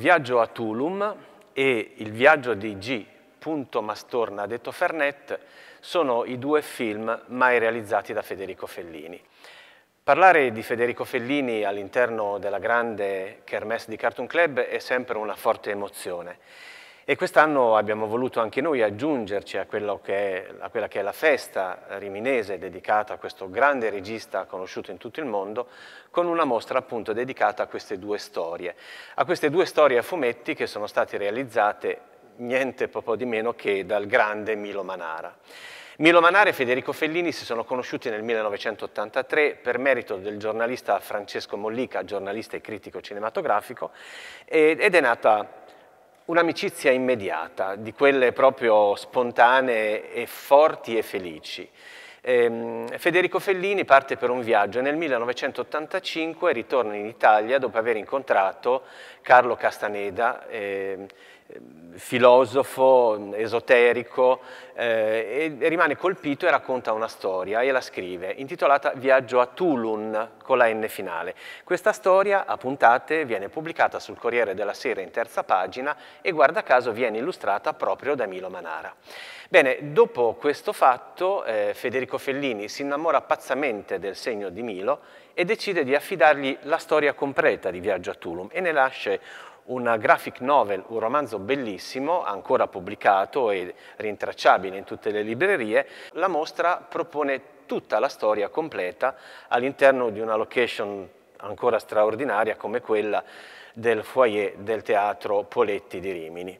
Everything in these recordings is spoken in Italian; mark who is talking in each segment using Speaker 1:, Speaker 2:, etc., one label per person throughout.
Speaker 1: viaggio a Tulum e il viaggio di G. Mastorna detto Fernet sono i due film mai realizzati da Federico Fellini. Parlare di Federico Fellini all'interno della grande Kermesse di Cartoon Club è sempre una forte emozione e quest'anno abbiamo voluto anche noi aggiungerci a, che è, a quella che è la festa riminese dedicata a questo grande regista conosciuto in tutto il mondo, con una mostra appunto dedicata a queste due storie. A queste due storie a fumetti che sono state realizzate niente poco di meno che dal grande Milo Manara. Milo Manara e Federico Fellini si sono conosciuti nel 1983 per merito del giornalista Francesco Mollica, giornalista e critico cinematografico, ed è nata un'amicizia immediata, di quelle proprio spontanee e forti e felici. Ehm, Federico Fellini parte per un viaggio e nel 1985 ritorna in Italia dopo aver incontrato Carlo Castaneda, ehm, filosofo esoterico eh, e rimane colpito e racconta una storia e la scrive, intitolata Viaggio a Tulun con la N finale. Questa storia a puntate viene pubblicata sul Corriere della Sera in terza pagina e guarda caso viene illustrata proprio da Milo Manara. Bene, dopo questo fatto eh, Federico Fellini si innamora pazzamente del segno di Milo e decide di affidargli la storia completa di Viaggio a Tulum e ne nasce una graphic novel, un romanzo bellissimo, ancora pubblicato e rintracciabile in tutte le librerie. La mostra propone tutta la storia completa all'interno di una location ancora straordinaria come quella del foyer del teatro Poletti di Rimini,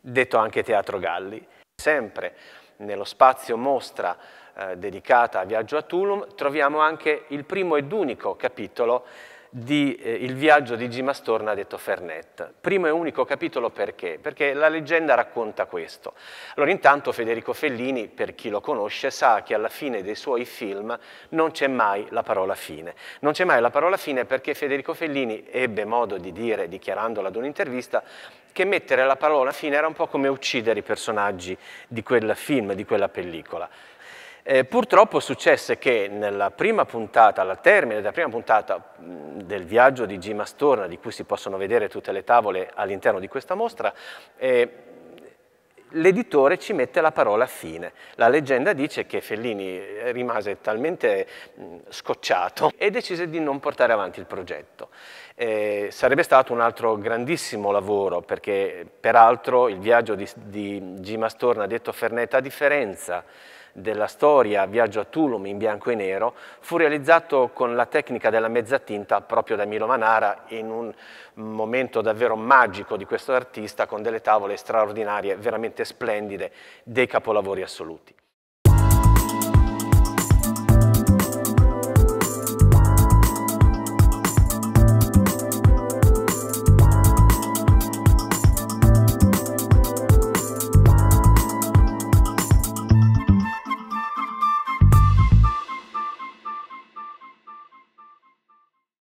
Speaker 1: detto anche Teatro Galli. Sempre nello spazio mostra eh, dedicata a Viaggio a Tulum troviamo anche il primo ed unico capitolo di eh, Il viaggio di Gimas Torna, detto Fernet. Primo e unico capitolo perché? Perché la leggenda racconta questo. Allora intanto Federico Fellini, per chi lo conosce, sa che alla fine dei suoi film non c'è mai la parola fine. Non c'è mai la parola fine perché Federico Fellini ebbe modo di dire, dichiarandola ad un'intervista, che mettere la parola fine era un po' come uccidere i personaggi di quel film, di quella pellicola eh, purtroppo successe che nella prima puntata, alla termine della prima puntata mm, del viaggio di G. Mastorna, di cui si possono vedere tutte le tavole all'interno di questa mostra, eh, l'editore ci mette la parola fine. La leggenda dice che Fellini rimase talmente mm, scocciato e decise di non portare avanti il progetto. Eh, sarebbe stato un altro grandissimo lavoro perché peraltro il viaggio di, di G. Mastorna detto Fernetta a differenza della storia Viaggio a Tulum in bianco e nero fu realizzato con la tecnica della mezzatinta proprio da Milo Manara in un momento davvero magico di questo artista con delle tavole straordinarie, veramente splendide, dei capolavori assoluti.